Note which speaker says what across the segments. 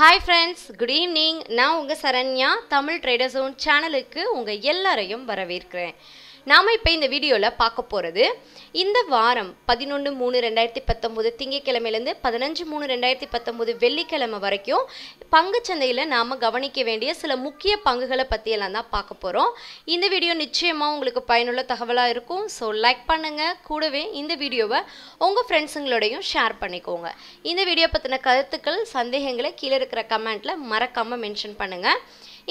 Speaker 1: hi friends good evening நான் உங்கள் Saranya Tamil trader zone சேனலுக்கு உங்கள் எல்லாரையும் வரவேற்கிறேன் நாம் இப்போ இந்த வீடியோவில் பார்க்க போகிறது இந்த வாரம் பதினொன்று மூணு ரெண்டாயிரத்தி பத்தொம்போது திங்கக்கிழமையிலேருந்து பதினஞ்சு மூணு ரெண்டாயிரத்தி பத்தொம்போது வெள்ளிக்கிழமை வரைக்கும் பங்குச்சந்தையில் நாம் கவனிக்க வேண்டிய சில முக்கிய பங்குகளை பற்றியெல்லாம் தான் பார்க்க போகிறோம் இந்த வீடியோ நிச்சயமாக உங்களுக்கு பயனுள்ள தகவலாக இருக்கும் ஸோ லைக் பண்ணுங்கள் கூடவே இந்த வீடியோவை உங்கள் ஃப்ரெண்ட்ஸுங்களோடையும் ஷேர் பண்ணிக்கோங்க இந்த வீடியோ பற்றின கருத்துக்கள் சந்தேகங்களை கீழே இருக்கிற கமெண்ட்டில் மறக்காமல் மென்ஷன் பண்ணுங்கள்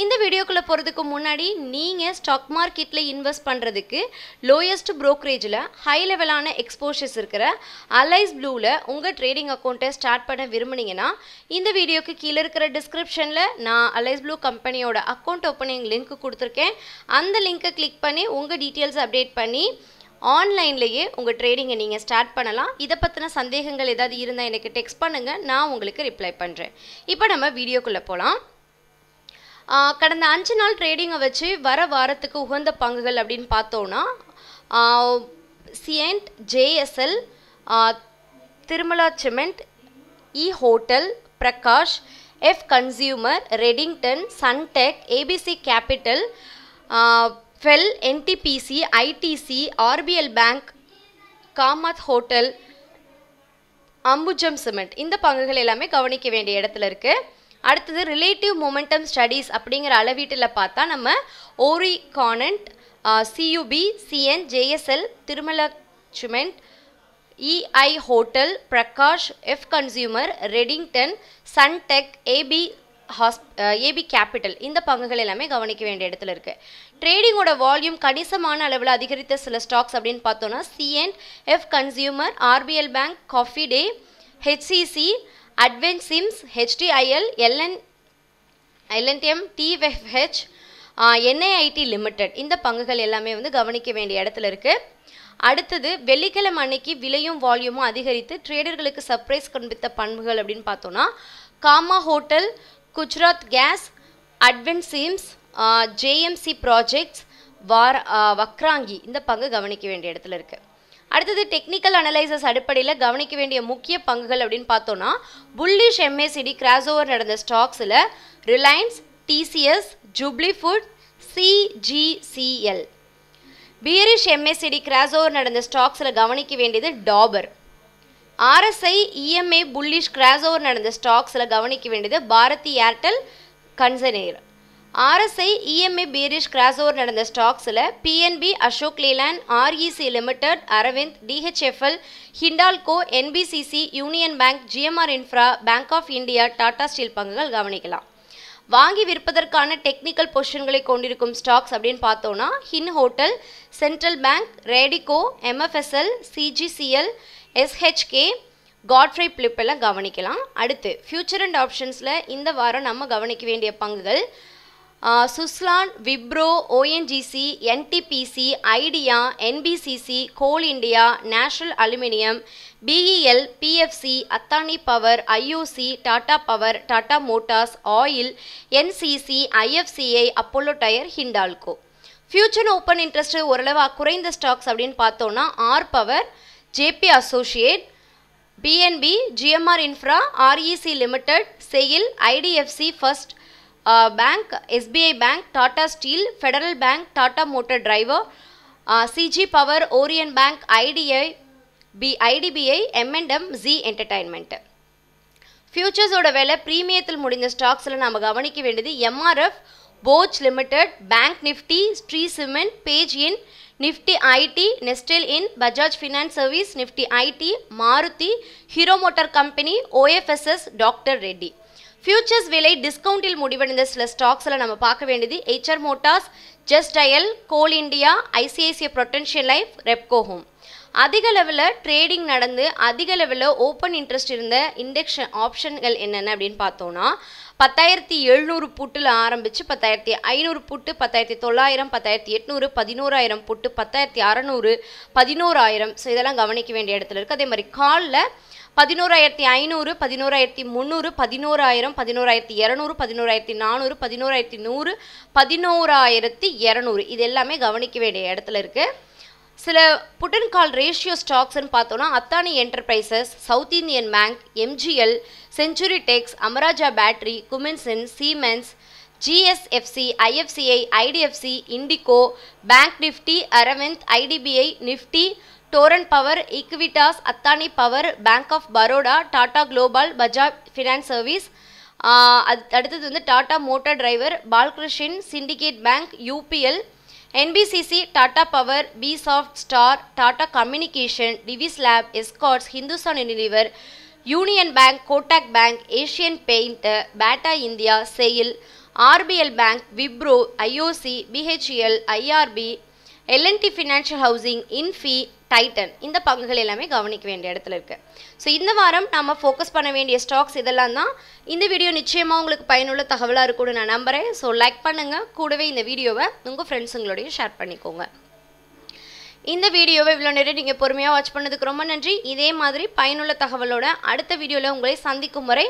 Speaker 1: இந்த வீடியோக்குள்ளே போகிறதுக்கு முன்னாடி நீங்கள் ஸ்டாக் மார்க்கெட்டில் இன்வெஸ்ட் பண்ணுறதுக்கு லோயஸ்ட் ப்ரோக்கரேஜில் ஹை லெவலான எக்ஸ்போஷர்ஸ் இருக்கிற அலைஸ் ப்ளூவில் உங்கள் ட்ரேடிங் அக்கௌண்ட்டை ஸ்டார்ட் பண்ண விரும்புனீங்கன்னா இந்த வீடியோக்கு கீழே இருக்கிற டிஸ்கிரிப்ஷனில் நான் அலைஸ் ப்ளூ கம்பெனியோட அக்கௌண்ட் ஓப்பனிங் லிங்க் கொடுத்துருக்கேன் அந்த லிங்க்கை கிளிக் பண்ணி உங்கள் டீட்டெயில்ஸ் அப்டேட் பண்ணி ஆன்லைன்லேயே உங்கள் ட்ரேடிங்கை நீங்கள் ஸ்டார்ட் பண்ணலாம் இதை பற்றின சந்தேகங்கள் ஏதாவது இருந்தால் எனக்கு டெக்ஸ்ட் பண்ணுங்கள் நான் உங்களுக்கு ரிப்ளை பண்ணுறேன் இப்போ நம்ம வீடியோக்குள்ளே போகலாம் கடந்த அஞ்சு நாள் ட்ரேடிங்கை வச்சு வர வாரத்துக்கு உகந்த பங்குகள் அப்படின்னு பார்த்தோன்னா சிஎன்ட் JSL Tirumala cement E hotel Prakash F consumer Redington Suntech ABC capital ஃபெல் NTPC ITC RBL bank Kamat hotel Ambuja cement இந்த பங்குகள் எல்லாமே கவனிக்க வேண்டிய இடத்துல இருக்குது அடுத்தது ரிலேட்டிவ் மொமெண்டம் ஸ்டடீஸ் அப்படிங்கிற அளவீட்டில் பார்த்தா நம்ம ஓரி கானண்ட் சியூபி சிஎன் ஜேஎஸ்எல் திருமலட்சுமெண்ட் EI hotel Prakash F consumer Redington Suntech AB ஹாஸ் ஏபி கேபிட்டல் இந்த பங்குகள் எல்லாமே கவனிக்க வேண்டிய இடத்துல இருக்குது ட்ரேடிங்கோட வால்யூம் கணிசமான அளவில் அதிகரித்த சில ஸ்டாக்ஸ் அப்படின்னு பார்த்தோன்னா CN F consumer RBL bank coffee day HCC அட்வென்ட் சிம்ஸ் ஹெச்டிஐஎல் எல்என் எல்என்டிஎம் டிஎஃப்ஹெச் என்ஐஐடி லிமிடெட் இந்த பங்குகள் எல்லாமே வந்து கவனிக்க வேண்டிய இடத்துல இருக்குது அடுத்தது வெள்ளிக்கிழமை அன்னைக்கு விலையும் வால்யூமும் அதிகரித்து ட்ரேடர்களுக்கு சர்ப்ரைஸ் காண்பித்த பண்புகள் அப்படின்னு பார்த்தோன்னா காமா ஹோட்டல் குஜராத் கேஸ் அட்வென்ட் சீம்ஸ் ஜேஎம்சி ப்ராஜெக்ட்ஸ் வார் வக்ராங்கி இந்த பங்கு கவனிக்க வேண்டிய இடத்துல இருக்குது அடுத்தது டெக்னிக்கல் அனலைசஸ் அடிப்படையில் கவனிக்க வேண்டிய முக்கிய பங்குகள் அப்படின்னு பார்த்தோன்னா புல்லிஷ் எம்ஏசிடி கிராஸ் ஓவர் நடந்த ஸ்டாக்ஸில் Reliance TCS Jubilant food CGCL bearish எம்எஸ்சிடி கிராஸ் ஓவர் நடந்த ஸ்டாக்ஸில் கவனிக்க வேண்டியது Dabur RSI EMA bullish cross over நடந்த ஸ்டாக்ஸில் கவனிக்க வேண்டியது பாரதி ஏர்டெல் கன்சனேர் ஆர்எஸ்ஐ இஎம்ஐ பீரிஷ் கிராஸ் நடந்த ஸ்டாக்ஸில் PNB Ashok Leyland REC limited Arvind DHFL Hindalco NBCC union bank GMR infra bank of India Tata steel பங்குகள் கவனிக்கலாம் வாங்கி விற்பதற்கான டெக்னிக்கல் பொசிஷன்களை கொண்டிருக்கும் ஸ்டாக்ஸ் அப்படின்னு பார்த்தோன்னா ஹின் hotel central bank Radico MFSL CGCL SHK Godfrey பிளிப்பெல்லாம் கவனிக்கலாம் அடுத்து ஃபியூச்சர் அண்ட் ஆப்ஷன்ஸில் இந்த வாரம் நம்ம கவனிக்க வேண்டிய பங்குகள் Suzlon Wipro ONGC NTPC Idea NBCC coal India national aluminium BEL PFC e Adani power IOC Tata power Tata motors oil NCC IFCI Apollo tyre Hindalco future open interest ஓரளவு குறைந்த ஸ்டாக்ஸ் அப்படின்னு பார்த்தோன்னா R power JP associate PNB GMR infra REC limited SAIL IDFC first bank SBI bank Tata steel federal bank Tata motor DVR CG power Oriental bank ITI B IDBI MNM Zee entertainment ஃபியூச்சர்ஸோட வேலை ப்ரீமியத்தில் முடிந்த ஸ்டாக்ஸில் நாம் கவனிக்க வேண்டியது MRF Bosch limited bank nifty Shree cement page இன் nifty IT Nestle இன் Bajaj finance service nifty IT Maruti hero motor company OFSS doctor Reddy futures விலை டிஸ்கவுண்டில் முடிவடைந்த சில ஸ்டாக்ஸில் நம்ம பார்க்க வேண்டியது Eicher motors just dial coal India ICICI prudential life Repco home அதிக லெவலில் ட்ரேடிங் நடந்து அதிக லெவலில் ஓப்பன் இன்ட்ரெஸ்ட் இருந்த இண்டெக்ஷன் ஆப்ஷன்கள் என்னென்ன அப்படின்னு பார்த்தோன்னா பத்தாயிரத்தி எழுநூறு புட்டில் ஆரம்பித்து பத்தாயிரத்தி ஐநூறு புட்டு பத்தாயிரத்தி தொள்ளாயிரம் பத்தாயிரத்தி எட்நூறு பதினோராயிரம் புட்டு பத்தாயிரத்தி அறநூறு பதினோராயிரம் ஸோ இதெல்லாம் கவனிக்க வேண்டிய இடத்துல இருக்குது அதே மாதிரி காலில் பதினோராயிரத்தி ஐநூறு பதினோராயிரத்தி முந்நூறு பதினோராயிரம் பதினோராயிரத்தி இரநூறு பதினோராயிரத்தி நானூறு பதினோராயிரத்தி நூறு பதினோராயிரத்தி இரநூறு இது எல்லாமே கவனிக்க வேண்டிய இடத்துல இருக்குது சில புட் அண்ட் கால் ரேஷியோ ஸ்டாக்ஸ்ன்னு பார்த்தோன்னா Adani enterprises South Indian bank MGL century tex Amara Raja battery Cummins Siemens GSFC IFCI IDFC indigo bank Nifty Arvind IDBI Nifty Torrent power Equitas Adani power bank of Baroda Tata global Bajaj finance service அடுத்தது வந்து Tata motor driver Balakrishnan Syndicate bank UPL NBCC Tata power B soft star Tata communication Divis lab Escorts Hindustan Unilever Union bank Kotak bank Asian paint Bata India SAIL RBL bank Wipro IOC BHEL IRB LNT financial housing Infy Titan இந்த பங்குகள் எல்லாமே கவனிக்க வேண்டிய இடத்துல இருக்குது so இந்த வாரம் நம்ம ஃபோக்கஸ் பண்ண வேண்டிய ஸ்டாக்ஸ் இதெல்லாம் தான் இந்த வீடியோ நிச்சயமாக உங்களுக்கு பயனுள்ள தகவலாக இருக்கும்னு நான் நம்புகிறேன் ஸோ லைக் பண்ணுங்கள் கூடவே இந்த வீடியோவை உங்கள் ஃப்ரெண்ட்ஸுங்களோடையும் ஷேர் பண்ணிக்கோங்க இந்த வீடியோவை இவ்வளோ நேரம் நீங்கள் பொறுமையாக வாட்ச் பண்ணதுக்கு ரொம்ப நன்றி இதே மாதிரி பயனுள்ள தகவலோட அடுத்த வீடியோவில் உங்களை சந்திக்கும் வரை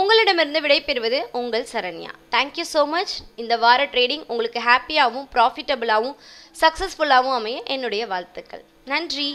Speaker 1: உங்களிடமிருந்து விடைபெறுவது உங்கள் சரண்யா தேங்க்யூ ஸோ மச் இந்த வார ட்ரேடிங் உங்களுக்கு ஹாப்பியாகவும் ப்ராஃபிட்டபுளாகவும் சக்ஸஸ்ஃபுல்லாகவும் அமைய என்னுடைய வாழ்த்துக்கள் நன்றி